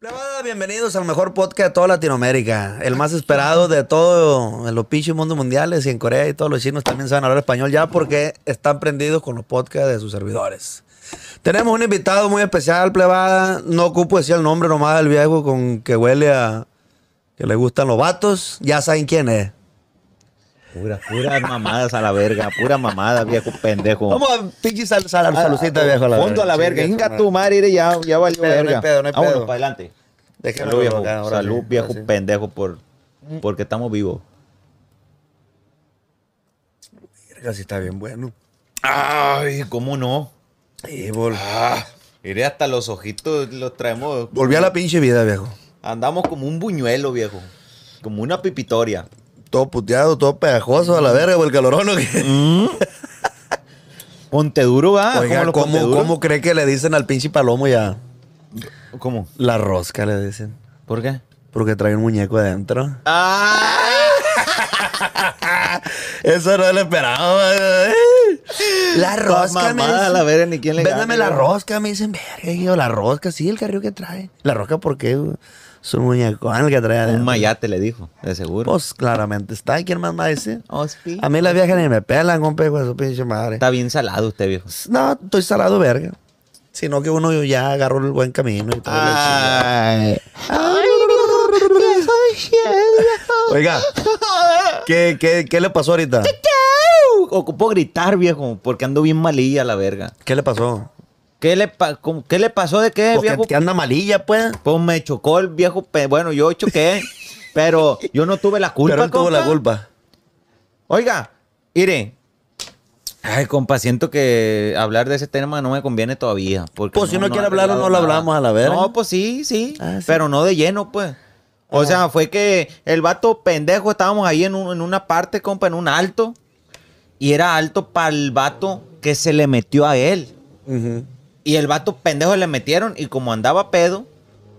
Plevada, bienvenidos al mejor podcast de toda Latinoamérica. El más esperado de todo en los pinches mundos mundiales y en Corea y todos los chinos también saben hablar español ya porque están prendidos con los podcasts de sus servidores. Tenemos un invitado muy especial, Plevada, No ocupo decir el nombre nomás del viejo con que huele a que le gustan los vatos. Ya saben quién es. Puras pura mamadas a la verga, pura mamada, viejo pendejo. Vamos a pinche sal, ah, salucita, viejo. A la a la verga, venga tu madre, ya, ya valió no verga. No hay pedo, no hay pedo. para adelante. salud, viejo, salud, viejo pendejo, por, porque estamos vivos. Verga, si está bien bueno. Ay, cómo no. Ah, mire iré hasta los ojitos, los traemos. Volví a la pinche vida, viejo. Andamos como un buñuelo, viejo. Como una pipitoria todo puteado, todo pegajoso a la verga, o el calorón. ¿o qué? Mm. Ponte duro, va. Oiga, ¿cómo, ¿cómo, cree que le dicen al pinche palomo ya? ¿Cómo? La rosca le dicen. ¿Por qué? Porque trae un muñeco adentro. ¡Ah! Eso no lo esperaba. La rosca, me dicen, la verga, ni quién le Véndame la rosca, me dicen, verga, yo, la rosca, sí, el carril que trae. La rosca, ¿por qué? su muñeco, el que traía. Un mayate le dijo, de seguro. Pues claramente está. ¿Quién más a ese? A mí las viejas ni me pelan, compa, hijo su pinche madre. Está bien salado usted, viejo. No, estoy salado, verga. Sino que uno ya agarró el buen camino y todo Ay. Oiga, ¿qué, qué, qué le pasó ahorita? Ocupó gritar, viejo, porque ando bien malilla la verga. ¿Qué le pasó? ¿Qué le, pasó de qué, Porque anda malilla, pues. Pues me chocó el viejo. Bueno, yo choqué, pero yo no tuve la culpa. Pero no tuvo la culpa. Oiga, mire. Ay, compa, siento que hablar de ese tema no me conviene todavía. Porque pues si no, quiere hablar, no lo hablamos a la verga. No, pues sí, sí, ah, Pero no de lleno, pues. O ah. sea, fue que el vato pendejo, estábamos ahí en, una parte, compa, en un alto. Y era alto para el vato que se le metió a él. Ajá. Y el vato pendejo le metieron y como andaba pedo,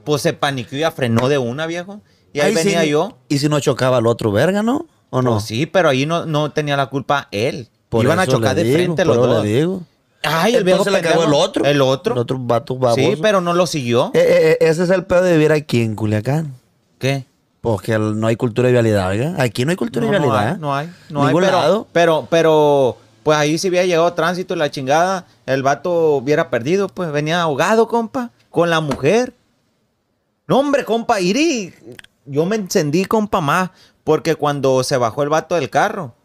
pues se paniqueó y afrenó frenó de una, viejo. Y ahí, venía yo. ¿Y si no chocaba el otro verga, no? ¿O no? Pues sí, pero ahí no, no tenía la culpa él. Iban a chocar de frente los dos. digo. Ay, el viejo se le el otro. El otro. El otro vato baboso. Sí, pero no lo siguió. Eh, eh, eh, ese es el pedo de vivir aquí en Culiacán. ¿Qué? Porque no hay cultura de vialidad, ¿verdad? Aquí no hay cultura no, de vialidad. No hay, no hay. No pero, pero pues ahí si hubiera llegado tránsito y la chingada, el vato hubiera perdido, pues venía ahogado, compa, con la mujer. No, hombre, compa, irí. Yo me encendí, compa, más, porque cuando se bajó el vato del carro,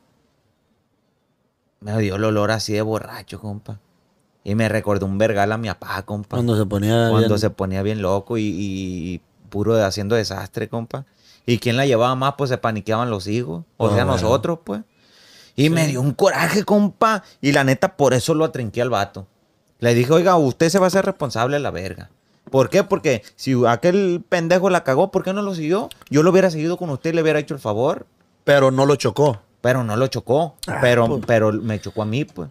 me dio el olor así de borracho, compa. Y me recordó un vergal a mi papá, compa. Cuando se ponía Cuando bien... se ponía bien loco y, puro haciendo desastre, compa. ¿Y quien la llevaba más? Pues se paniqueaban los hijos. O sea, oh, nosotros, pues. Y me dio un coraje, compa. Y la neta, por eso lo atrinqué al vato. Le dije, oiga, usted se va a hacer responsable a la verga. ¿Por qué? Porque si aquel pendejo la cagó, ¿por qué no lo siguió? Yo lo hubiera seguido con usted, le hubiera hecho el favor. Pero no lo chocó. Pero no lo chocó. Ah, pues. pero, me chocó a mí, pues.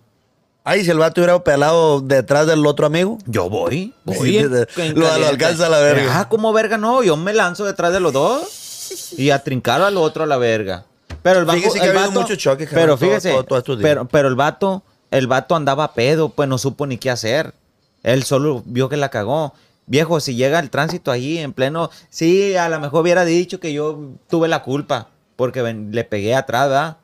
Ay, si el vato hubiera pelado detrás del otro amigo. Yo voy. voy lo, alcanza a la verga. Ah, como verga no. Yo me lanzo detrás de los dos y a al otro a la verga. Pero el, vato, que Pero pero, el vato, el vato andaba pedo, pues no supo ni qué hacer. Él solo vio que la cagó. Viejo, si llega el tránsito ahí en pleno, sí, a lo mejor hubiera dicho que yo tuve la culpa porque le pegué atrás, ¿verdad?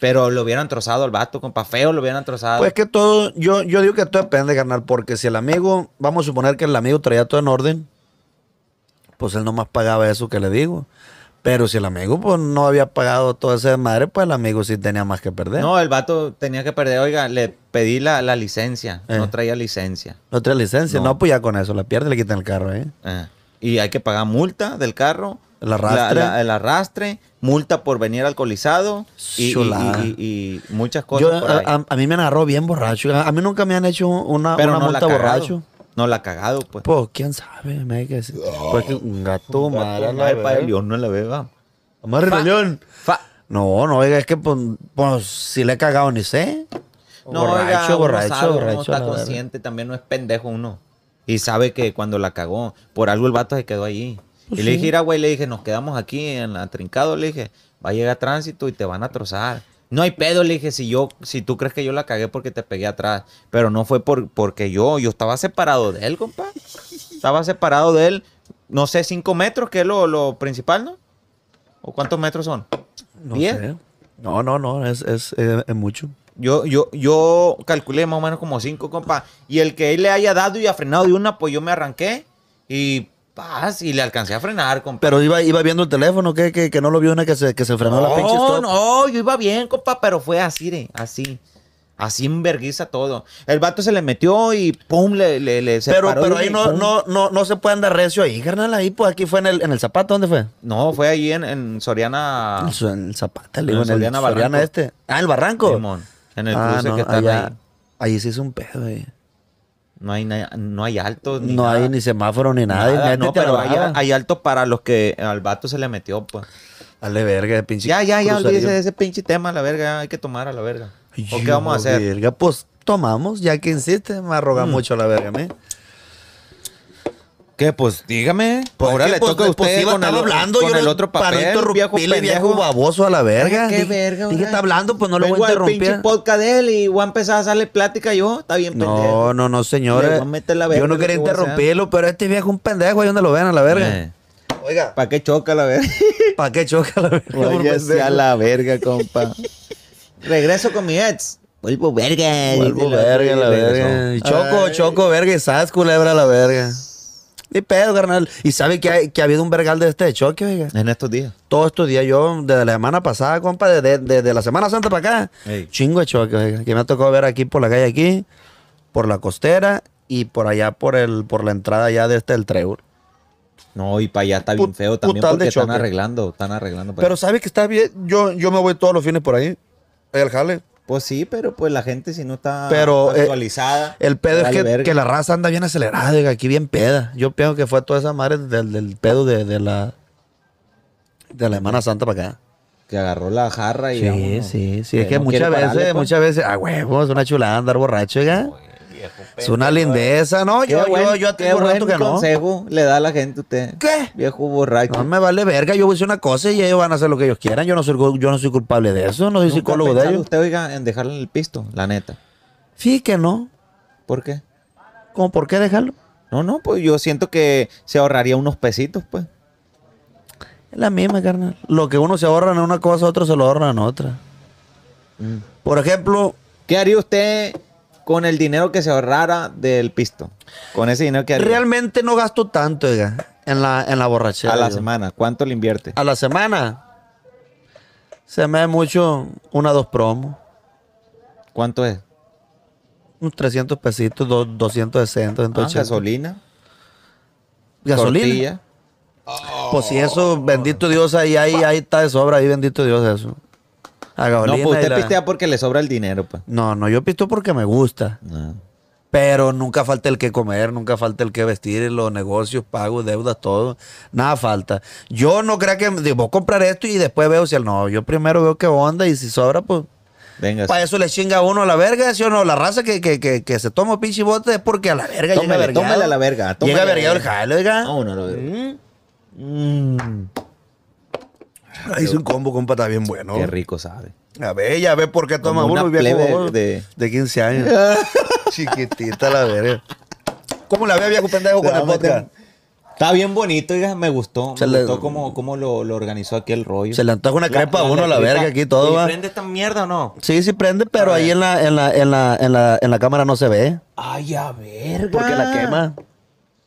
Pero lo hubieran trozado al vato, compa, feo lo hubieran trozado. Pues que todo, yo, yo digo que todo depende, ganar porque si el amigo, vamos a suponer que el amigo traía todo en orden, pues él nomás pagaba eso que le digo. Pero si el amigo pues, no había pagado toda esa madre, pues el amigo sí tenía más que perder. No, el vato tenía que perder. Oiga, le pedí la, licencia. Eh. No traía licencia. No traía licencia. No. pues ya con eso la pierde, le quitan el carro. ¿eh? eh y hay que pagar multa del carro. El arrastre. el arrastre, multa por venir alcoholizado y, muchas cosas. A, mí me agarró bien borracho. A, mí nunca me han hecho una, multa borracho no la ha cagado, pues. Pues, quién sabe, me pues que un gato, un gato no la para el león, no la beba. Amarre león. No, no, oiga, es que pues, pues, si le he cagado ni sé. No, borracho, oiga, borracho, borracho. está consciente, también no es pendejo uno. Y sabe que cuando la cagó, por algo el vato se quedó allí. y pues le dije, ir güey, le dije, nos quedamos aquí en la trincado, le dije, va a llegar tránsito y te van a trozar. No hay pedo, le dije, si yo, si tú crees que yo la cagué porque te pegué atrás, pero no fue por, porque yo, yo estaba separado de él, compa. Estaba separado de él, no sé, cinco metros, que es lo, lo principal, ¿no? ¿O cuántos metros son? No Sé. No, no, no, es, es, mucho. Yo, yo, yo calculé más o menos como cinco, compa. Y el que él le haya dado y ha frenado de una, pues yo me arranqué y paz y le alcancé a frenar, compa. Pero iba, iba viendo el teléfono, que, que no lo vio una que se, que se frenó la pinche No, No, yo iba bien, compa, pero fue así, así. Así enverguiza todo. El vato se le metió y pum, le, le, Pero, pero ahí no, no, no, no se puede andar recio ahí, carnal. Ahí, pues aquí fue en el, zapato, ¿dónde fue? No, fue ahí en, Soriana. En el zapato, le digo, en, Soriana, el este. Ah, el barranco. en el ah, que está ahí. Ahí sí es un pedo, eh. No hay, no hay altos. Ni no hay ni semáforo ni nada. no, pero hay, hay, altos para los que al vato se le metió, pues. Dale verga, pinche. Ya, ya, ya, olvídese de ese pinche tema, la verga. Hay que tomar a la verga. ¿O qué vamos a hacer? Verga, pues tomamos, ya que insiste, me arroga mm. mucho la verga, ¿me? ¿Qué? Pues dígame. Pues ahora le pues toca a usted con, el, hablando, con yo el otro papel, viejo, viejo baboso a la verga. ¿Qué, qué verga? Dije, está hablando? Pues no lo voy a interrumpir. pinche podcast de él y voy a empezar a darle plática yo. Está bien pendejo. No, no, no, señores. Eh. Yo no quería interrumpirlo, pero este viejo es un pendejo. Ahí donde lo ven, a la verga. Eh. Oiga. ¿Para qué choca la verga? ¿Para qué choca la verga? Oye, a la verga, compa. Regreso con mi ex. Vuelvo verga. Vuelvo verga, la verga. Choco, choco, verga y sas, culebra la verga. Ni pedo, carnal. Y sabe que, ha habido un vergal de este choque, oiga. En estos días. Todos estos días, yo, desde la semana pasada, compa, desde, la Semana Santa para acá, chingo de choque, oiga. Que me ha tocado ver aquí por la calle aquí, por la costera y por allá por el, por la entrada allá de este del treur No, y para allá está bien feo también porque están arreglando, están arreglando. Pero ¿sabe sabes que está bien, yo, yo me voy todos los fines por ahí, al jale. Pues sí, pero pues la gente si no está pero, eh, actualizada. el pedo es que, que, la raza anda bien acelerada, diga, aquí bien peda. Yo pienso que fue toda esa madre del, pedo de, la de la hermana Santa para acá. Que agarró la jarra y. Sí, sí, sí. es que muchas veces, pues. muchas veces, a es una chulada andar borracho, ya es una lindeza, ¿no? Yo, yo, yo que no. consejo le da a la gente usted? ¿Qué? Viejo borracho. No me vale verga, yo voy a hacer una cosa y ellos van a hacer lo que ellos quieran. Yo no soy, yo no soy culpable de eso, no soy psicólogo de ellos. usted, oiga, en dejarle el pisto, la neta? Sí que no. ¿Por qué? ¿Cómo por qué dejarlo? No, no, pues yo siento que se ahorraría unos pesitos, pues. Es la misma, carnal. Lo que uno se ahorra en una cosa, otro se lo ahorra en otra. Mm. Por ejemplo... ¿Qué haría usted con el dinero que se ahorrara del pisto. Con ese dinero que... Realmente no gasto tanto, oiga, en la, en la borrachera. A la semana, ¿cuánto le invierte? A la semana. Se me da mucho una dos promos. ¿Cuánto es? Unos 300 pesitos, 200 260, entonces. gasolina. Gasolina. Pues si eso, bendito Dios, ahí, ahí, ahí está de sobra, ahí bendito Dios eso. No, pues usted pistea porque le sobra el dinero, pues. No, no, yo pisto porque me gusta. Pero nunca falta el que comer, nunca falta el que vestir, los negocios, pagos, deudas, todo. Nada falta. Yo no creo que debo comprar esto y después veo si el no. Yo primero veo qué onda y si sobra, pues. Venga. Para eso le chinga uno a la verga, ¿sí o no? La raza que, que, que, se toma pinche bote es porque a la verga yo llega vergado. Tómale a la verga. Llega vergado el jale, oiga. No, no lo Ah, hice un combo compa, está bien bueno. Qué rico sabe. A ver, ya ve por qué toma uno viejo de, de 15 años. Chiquitita la verga. ¿Cómo la ve viejo pendejo con el podcast? Está bien bonito, me gustó. me gustó cómo, cómo lo, organizó aquí el rollo. Se le antoja una crepa a uno, la verga, aquí todo ¿Y prende esta mierda o no? Sí, sí prende, pero ahí en la, en la, en la, en la, cámara no se ve. Ay, a verga. Porque la quema.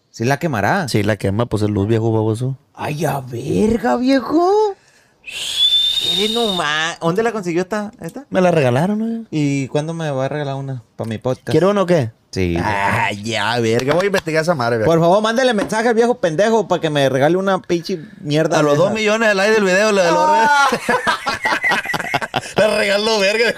Sí la quemará. Sí, la quema, pues el luz viejo baboso. Ay, a verga, viejo. ¿Dónde la consiguió esta? Me la regalaron, ¿Y cuándo me va a regalar una? Para mi podcast. ¿Quiero uno o qué? Sí. Ah, ya, verga. Voy a investigar esa madre, Por favor, mándale mensaje al viejo pendejo para que me regale una pinche mierda. A los dos millones de likes del video le regaló verga.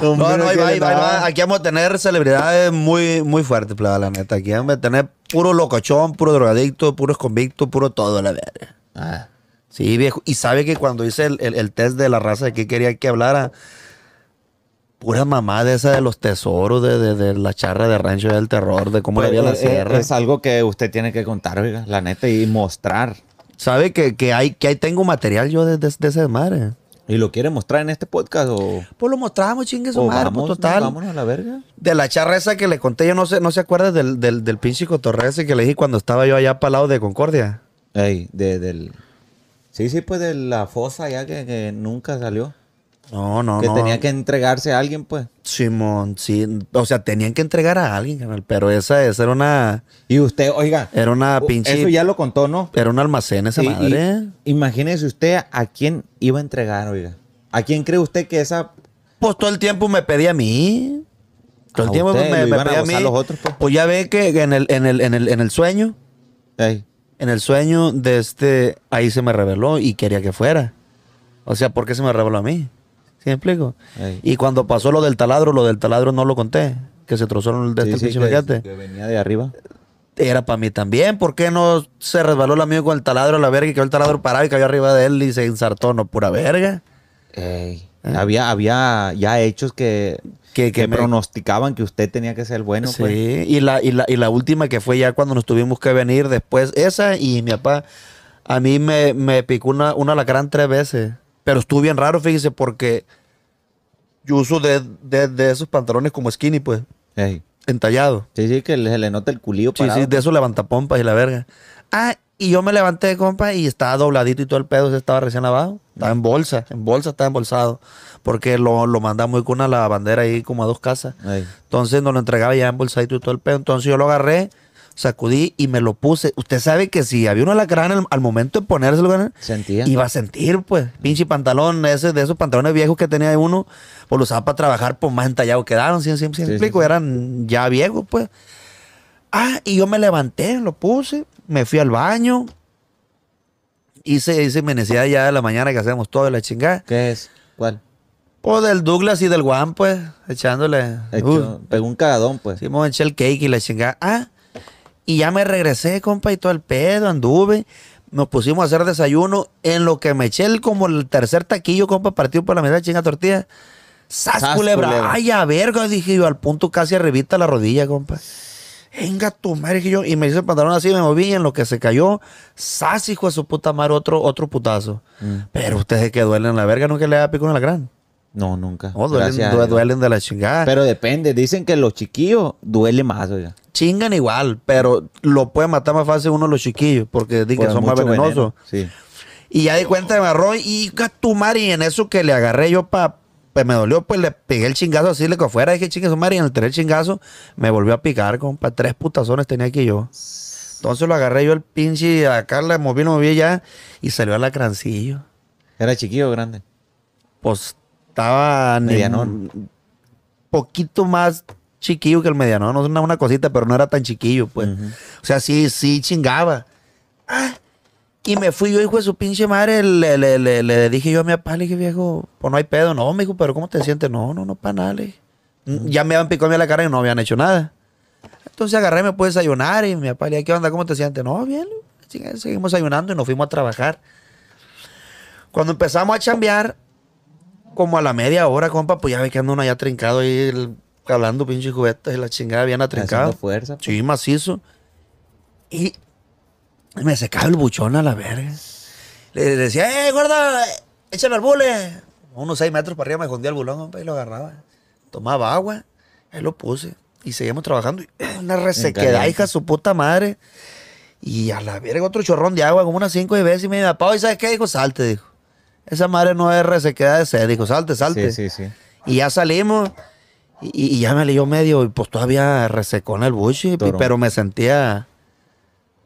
no, ahí ah, Aquí vamos a tener celebridades muy, muy fuertes, plaga la neta. Aquí vamos a tener puro locochón, puro drogadicto, Puro esconvicto puro todo, la verga. Ah. Sí, viejo. Y sabe que cuando hice el, test de la raza de que quería que hablara, pura mamá de esa de los tesoros, de, la charra de rancho del terror, de cómo había pues, la eh, eh, Es algo que usted tiene que contar, la neta, y mostrar. ¿Sabe que, hay, que ahí tengo material yo de, de, de ese madre? ¿Y lo quiere mostrar en este podcast o...? Pues lo mostramos, chingue su madre, pues, vamos, total. vámonos a la verga. De la charra esa que le conté, yo no sé, no se acuerda del, del, pinche cotorreo ese que le dije cuando estaba yo allá para lado de Concordia. Ey, de, del... Sí, sí, pues de la fosa ya que, nunca salió. No, no, que no. Que tenía que entregarse a alguien, pues. Simón, sí. O sea, tenían que entregar a alguien, Pero esa, era una. Y usted, oiga. Era una pinche. Eso ya lo contó, ¿no? Era un almacén esa madre. imagínese usted a quién iba a entregar, oiga. ¿A quién cree usted que esa. Pues todo el tiempo me pedía a mí. Todo el tiempo me, pedía a mí. Los otros, pues. pues. ya ve que en el, en el, sueño en el sueño de este, ahí se me reveló y quería que fuera. O sea, ¿por qué se me reveló a mí? ¿Sí me explico? Y cuando pasó lo del taladro, lo del taladro no lo conté, que se trozó el de este que, venía de arriba. Era para mí también. ¿Por qué no se resbaló el amigo con el taladro a la verga y quedó el taladro parado y cayó arriba de él y se ensartó? No, pura verga. ¿Eh? Había, había ya hechos que que, que, pronosticaban que usted tenía que ser bueno. Pues. Sí, y, la, y, la, última que fue ya cuando nos tuvimos que venir después, esa y mi papá, a mí me, me picó una, una gran tres veces. Pero estuvo bien raro, fíjese, porque yo uso de, de, esos pantalones como skinny, pues. Entallado. Sí, sí, que se le nota el culillo Sí, sí, de eso levanta y la verga. Ah, y yo me levanté, compa, y estaba dobladito y todo el pedo, estaba recién abajo, Estaba en bolsa, en bolsa estaba embolsado. Porque lo, lo mandaba muy con la bandera ahí como a dos casas. Entonces nos lo entregaba ya en embolsadito y todo el pedo. Entonces yo lo agarré, sacudí y me lo puse. Usted sabe que si había una la al, al momento de ponérselo, Sentía. iba a sentir, pues. Pinche pantalón ese, de esos pantalones viejos que tenía uno, pues lo usaba para trabajar, por pues, más entallado quedaron, si ¿sí, explico, eran ya viejos, pues. Ah, y yo me levanté, lo puse me fui al baño, hice, hice mi necesidad ya de la mañana que hacemos todo de la chingada. ¿Qué es? ¿Cuál? o pues del Douglas y del Juan, pues, echándole. pegó un cagadón, pues. hicimos eché el cake y la chingada. Ah, y ya me regresé, compa, y todo el pedo, anduve. Nos pusimos a hacer desayuno. En lo que me eché el, como el tercer taquillo, compa, partido por la mitad, chinga tortilla. ¡Sas, culebra! ¡Ay, a verga! Dije yo, al punto casi arribita la rodilla, compa venga tu madre que yo. Y me hice el pantalón así, me moví en lo que se cayó, sas, hijo de su puta madre, otro, otro putazo. Mm. Pero ustedes que duelen la verga, nunca le da pico en la gran. No, nunca. No, duelen, de la chingada. Pero depende, dicen que los chiquillos Duelen más, ya... Chingan igual, pero lo puede matar más fácil uno los chiquillos, porque dicen que pues son más venenosos. Sí. Y ya di cuenta de Marroy... y tu madre, y en eso que le agarré yo para pues me dolió, pues le pegué el chingazo así, le que fuera, dije chingazo, su madre, y en el chingazo me volvió a picar, compa, tres putazones tenía que yo. Entonces lo agarré yo el pinche y acá le moví, lo moví ya y salió al lacrancillo. ¿Era chiquillo o grande? Pues estaba... Medianón. Poquito más chiquillo que el medianón, no es una, una, cosita, pero no era tan chiquillo, pues. O sea, sí, sí chingaba. Ah, y me fui yo, hijo de su pinche madre, le, dije yo a mi papá, le dije, viejo, pues no hay pedo, no, me pero ¿cómo te sientes? No, no, no, para nada, le Ya me habían picado a la cara y no habían hecho nada. Entonces agarré, me pude desayunar y mi papá le dije, ¿qué onda? ¿Cómo te sientes? No, bien, seguimos ayunando y nos fuimos a trabajar. Cuando empezamos a chambear, como a la media hora, compa, pues ya ve que anda uno allá trincado ahí, hablando pinche juguetas y la chingada bien atrincado. fuerza. Pues. Sí, macizo. Y me secaba el buchón a la verga. Le, decía, ¡eh, guarda! ¡Échame al bule! Unos seis metros para arriba me escondía el bulón, y lo agarraba. Tomaba agua, ahí lo puse. Y seguimos trabajando. Una resequedad, hija, su puta madre. Y a la verga, otro chorrón de agua, como unas cinco y veces. Y me dijo, ¿y sabes qué? Dijo, salte, dijo. Esa madre no es resequedad de sed. Dijo, salte, salte. Sí, sí, sí. Y ya salimos. Y, ya me leyó medio, y pues todavía resecó en el buche pero me sentía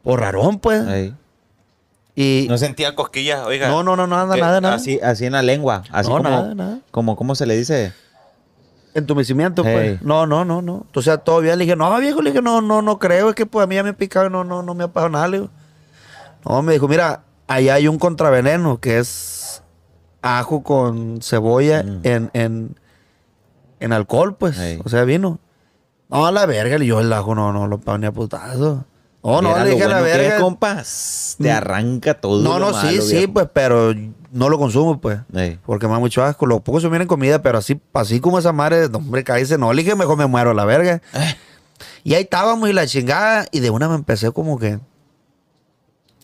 o rarón, pues. Y no sentía cosquillas, oiga. No, no, no, nada, nada, nada. Así, así en la lengua. Así no, como, nada, nada. Como, ¿cómo se le dice? Entumecimiento, hey. pues. No, no, no, no. O sea, todavía le dije, no, viejo, le dije, no, no, no creo. Es que pues a mí ya me he picado no, no, no me ha pasado nada. No, me dijo, mira, allá hay un contraveneno que es ajo con cebolla mm. en, en, en, alcohol, pues. O sea, vino. No, a la verga, le yo el ajo no, no lo pago ni a putazo. Oh, no, le dije bueno la verga. compas, te mm. arranca todo. No, no, sí, sí, pues, pero no lo consumo, pues. Porque me da mucho asco. Lo poco se en comida, pero así, así como esa madre, hombre, dice no, le dije, mejor me muero a la verga. Eh. Y ahí estábamos y la chingada, y de una me empecé como que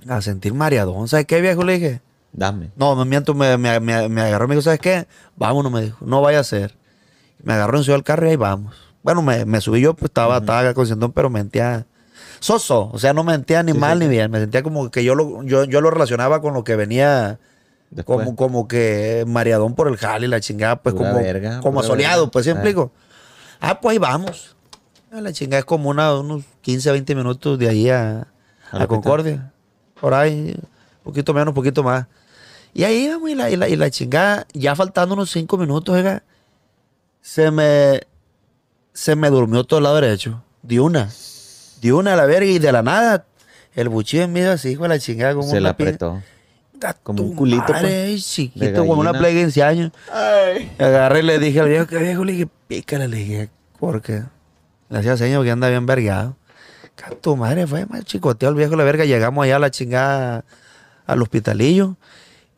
a sentir mareadón. ¿Sabes qué, viejo? Le dije. Dame. No, me miento, me, me, me, agarró y me dijo, ¿sabes qué? Vámonos, me dijo, no vaya a ser. Me agarró en su al carro y ahí vamos. Bueno, me, me subí yo, pues estaba, uh -huh. estaba pero mentía soso, o sea, no me sentía ni mal ni bien, me sentía como que yo lo, yo, yo lo relacionaba con lo que venía como, como que Mariadón por el Jal Y la chingada, pues como, como soleado, pues sí, ah. explico. Ah, pues ahí vamos. La chingada es como una, unos 15, 20 minutos de ahí a, a, Concordia. Por ahí, un poquito menos, un poquito más. Y ahí vamos, y la, chingada, ya faltando unos 5 minutos, se me, se me durmió todo el lado derecho, de una de una a la verga y de la nada. El buchillo en medio así, hijo de la chingada. Como Se la apretó. Como un culito. Madre, pues, chiquito, como una plaga de años. Ay. Agarré y le dije al viejo, que viejo, le dije, pícale, le dije, porque le hacía señas que anda bien vergado. Tu madre fue más chicoteo al viejo la verga. Llegamos allá a la chingada al hospitalillo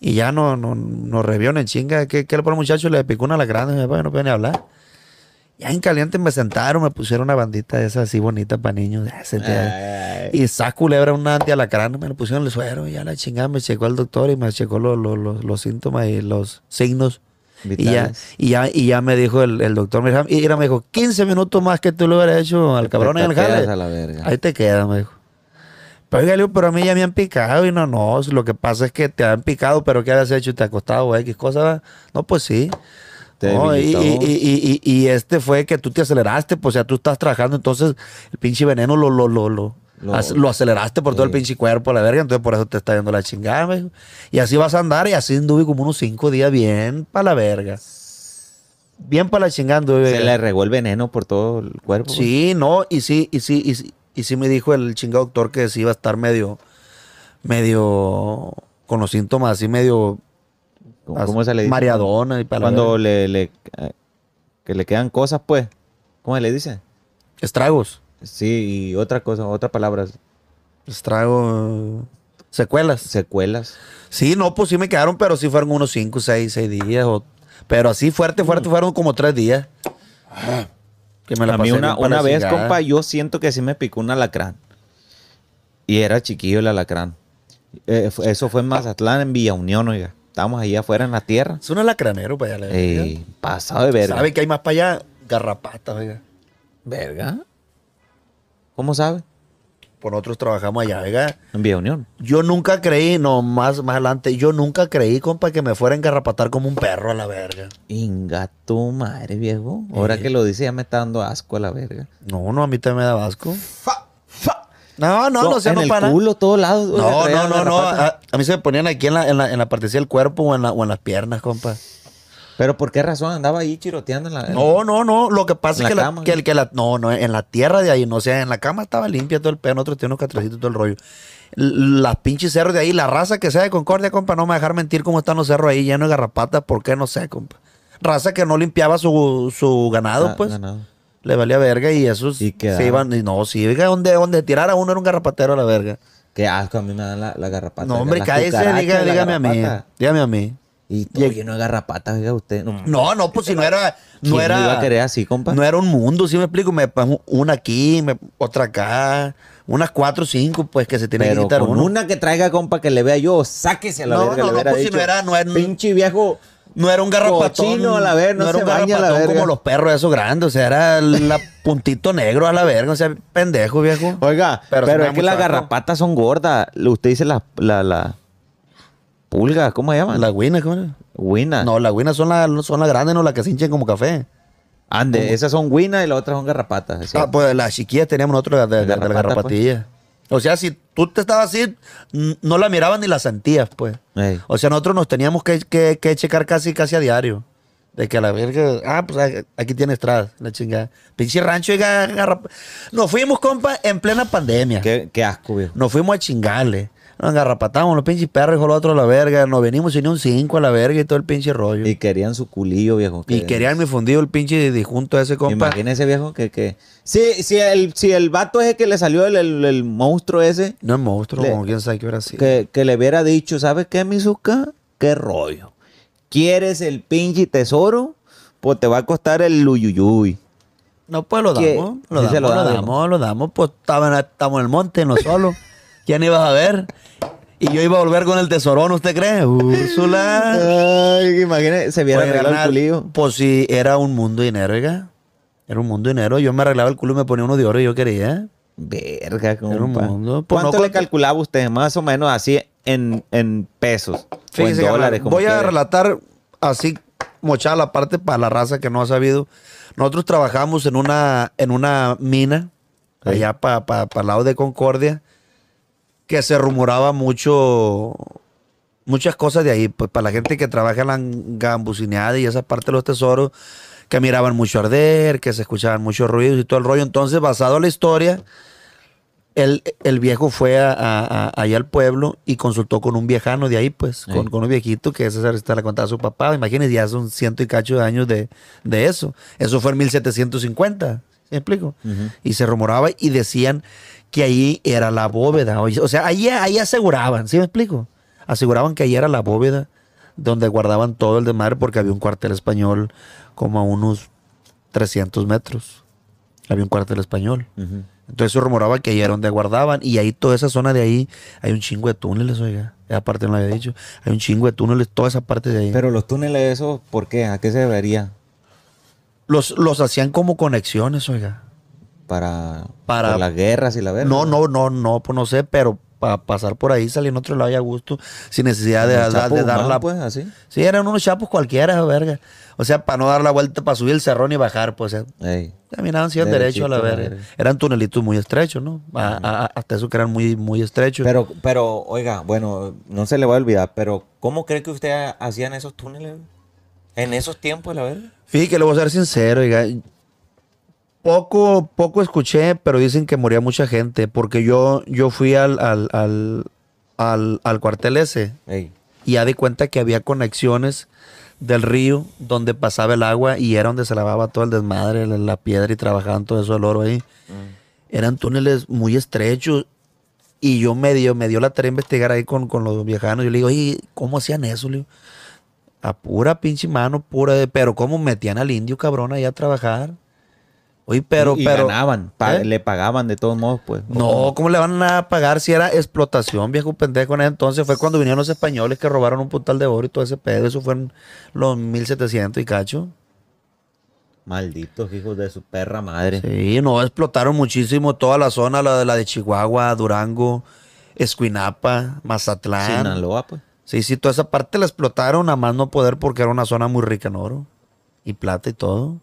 y ya nos no, no, no revieron en chinga. ¿Qué, qué le pone muchacho? Le picó una a la grande, no puede ni hablar. Ya en caliente me sentaron, me pusieron una bandita de esa así bonita para niños. y esa culebra, una cara me lo pusieron el suero y ya la chingada. Me checó el doctor y me checó los, síntomas y los signos. Y ya, y, ya, me dijo el, doctor, me dijo, y me dijo, 15 minutos más que tú lo hubieras hecho al cabrón en el jale. Ahí te quedas, me dijo. Pero, pero a mí ya me han picado y no, no, lo que pasa es que te han picado, pero ¿qué habías hecho? ¿Te has acostado o X cosas? No, pues sí y, este fue que tú te aceleraste, pues, o sea, tú estás trabajando, entonces el pinche veneno lo, lo, lo, lo, lo, aceleraste por todo el pinche cuerpo la verga, entonces por eso te está viendo la chingada, Y así vas a andar y así anduve como unos cinco días bien para la verga. Bien para la chingada Se le regó el veneno por todo el cuerpo. Pues. Sí, no, y sí, y sí, y sí, y sí me dijo el chingado doctor que sí iba a estar medio, medio, con los síntomas así medio ¿Cómo, se le dice? Mariadona y para Cuando le, eh, que le quedan cosas, pues. ¿Cómo se le dice? Estragos. Sí, y otra cosa, otra palabra. Estragos. Secuelas. Secuelas. Sí, no, pues sí me quedaron, pero sí fueron unos 5, 6, 6 días. pero así fuerte, fuerte, mm. fueron como 3 días. a mí una, una vez, compa, yo siento que sí me picó un alacrán. Y era chiquillo el alacrán. Eh, eso fue en Mazatlán, en Villa Unión, oiga estamos ahí afuera en la tierra. Es un alacranero para allá. Sí, pasado de verga. ¿Sabe que hay más para allá? Garrapata, oiga. ¿Verga? ¿Cómo sabe? Por nosotros trabajamos allá, oiga. En Vía Unión. Yo nunca creí, no, más, más adelante, yo nunca creí, compa, que me fuera a como un perro a la verga. Inga tu madre, viejo. Ahora eh. que lo dice ya me está dando asco a la verga. No, no, a mí también me da asco. No, no, no, no en el culo, todos lados. No, no, no, no. A, mí se me ponían aquí en la, en la, en la del cuerpo o en, la, las piernas, compa. ¿Pero por qué razón andaba ahí chiroteando en la.? no, no, no. Lo que pasa es que, el, que la. No, no, en la tierra de ahí, no sé, sea, en la cama estaba limpia todo el peón, otro tiene unos catrecitos todo el rollo. Las pinches cerros de ahí, la raza que sea de Concordia, compa, no me va dejar mentir cómo están los cerros ahí llenos de garrapatas, ¿por qué no sé, compa? Raza que no limpiaba su, ganado, ah, pues le valía verga y esos se iban. Y no, sí, oiga, donde, donde tirara uno era un garrapatero a la verga. Qué asco, a mí me dan la, la garrapata. No, hombre, cállese, dígame a mí. Dígame a mí. Y todo y, lleno de garrapatas, oiga usted. No, no, pues si no era. No era. Iba a así, compa? No era un mundo, si me explico. Me, una aquí, me, otra acá. Unas cuatro o cinco, pues que se tiene que quitar con uno. Una que traiga, compa, que le vea yo, sáquese a la no, verga. No, no, pues si no era, no era. Pinche viejo no era un garrapatón. a la verga, no, era un garrapatón como los perros esos grandes. O sea, era el puntito negro a la verga. O sea, pendejo, viejo. Oiga, pero, es que las garrapatas son gordas. Usted dice las la, la... pulgas, ¿cómo se llaman? Las guinas, ¿cómo es? No, las guinas son las son la grandes, no las que se hinchen como café. Ande, esas son guinas y las otras son garrapatas. Ah, pues las chiquillas teníamos nosotros de, de, o sea, si tú te estabas así, no la mirabas ni la sentías, pues. O sea, nosotros nos teníamos que, checar casi, casi a diario. De que a la verga, ah, pues ah, aquí tiene Estrada, la chingada. Pinche rancho y Nos fuimos, compa, en plena pandemia. Qué, qué asco, viejo. Nos fuimos a chingarle. Nos agarrapatamos los pinches perros, con el otro a la verga. Nos venimos sin un cinco a la verga y todo el pinche rollo. Y querían su culillo, viejo. y querían mi fundido, el pinche disjunto ese compa. Imagínese, viejo, que. que... Sí, si, el, si el vato ese que le salió el, monstruo ese. No es monstruo, como quién sabe qué hubiera sido. Que, le hubiera dicho, ¿sabes qué, Mizuka? ¿Qué rollo? ¿Quieres el pinche tesoro? Pues te va a costar el luyuyuy. No, pues lo damos. Lo, damos, lo, damos, pues estamos en el monte, no solo. ¿Quién ibas a ver? Y yo iba a volver con el tesorón, ¿usted cree? Úrsula. Ay, imagínese, se viera el culillo. Pues sí, era un mundo de dinero, Era un mundo dinero. Yo me arreglaba el culo y me ponía uno de oro y yo quería. Verga, compa. Era un mundo. Pues ¿Cuánto le calculaba usted? Más o menos así en, pesos. en dólares. voy a relatar así, mochada la parte para la raza que no ha sabido. Nosotros trabajamos en una, en una mina, allá para pa, el lado de Concordia que se rumoraba mucho, muchas cosas de ahí. Pues para la gente que trabaja en la gambusineada y esa parte de los tesoros, que miraban mucho arder, que se escuchaban muchos ruidos y todo el rollo. Entonces, basado en la historia, el, el viejo fue allá al pueblo y consultó con un viejano de ahí, pues, con, un viejito que ese se la contaba a su papá. Imagínense, ya son ciento y cacho de años de, eso. Eso fue en 1750, ¿me explico? Y se rumoraba y decían que ahí era la bóveda. O sea, ahí, ahí aseguraban, ¿sí me explico? Aseguraban que ahí era la bóveda donde guardaban todo el de mar porque había un cuartel español como a unos 300 metros. Había un cuartel español. Entonces se rumoraba que ahí era donde guardaban y ahí toda esa zona de ahí hay un chingo de túneles, oiga. Aparte no lo había dicho. Hay un chingo de túneles, toda esa parte de ahí. Pero los túneles esos, ¿por qué? ¿A qué se debería? Los, los hacían como conexiones, oiga para, para las guerras y la verga. No, no, no, no, pues no sé, pero para pasar por ahí, salir en otro lado y a gusto, sin necesidad de, de, dar la. Pues, así. Sí, eran unos chapos cualquiera, verga. O sea, para no dar la vuelta, para subir el cerrón y bajar, pues. O eh. sea, caminaban sin derecho a la verga. Eran tunelitos muy estrechos, ¿no? hasta eso que eran muy, muy estrechos. Pero, pero, oiga, bueno, no se le va a olvidar, pero ¿cómo cree que ustedes hacían esos túneles? En esos tiempos, la verga. Fíjate, le voy a ser sincero, oiga. Poco, poco escuché, pero dicen que moría mucha gente, porque yo, yo fui al, al, al, cuartel ese y ya di cuenta que había conexiones del río donde pasaba el agua y era donde se lavaba todo el desmadre, la, piedra y trabajaban todo eso el oro ahí. Mm. Eran túneles muy estrechos y yo me dio, la tarea de investigar ahí con, los viejanos. Yo le digo, ¿y cómo hacían eso? a pura pinche mano, pura. De... Pero cómo metían al indio cabrón ahí a trabajar pero, ganaban, ¿eh? le pagaban de todos modos, pues. No, ¿cómo le van a pagar si era explotación, viejo pendejo? entonces fue cuando vinieron los españoles que robaron un puntal de oro y todo ese pedo. Eso fue en los 1700 y cacho. Malditos hijos de su perra madre. Sí, no, explotaron muchísimo toda la zona, la de, la de Chihuahua, Durango, Escuinapa, Mazatlán. Sinaloa, pues. Sí, sí, toda esa parte la explotaron a más no poder porque era una zona muy rica en oro y plata y todo.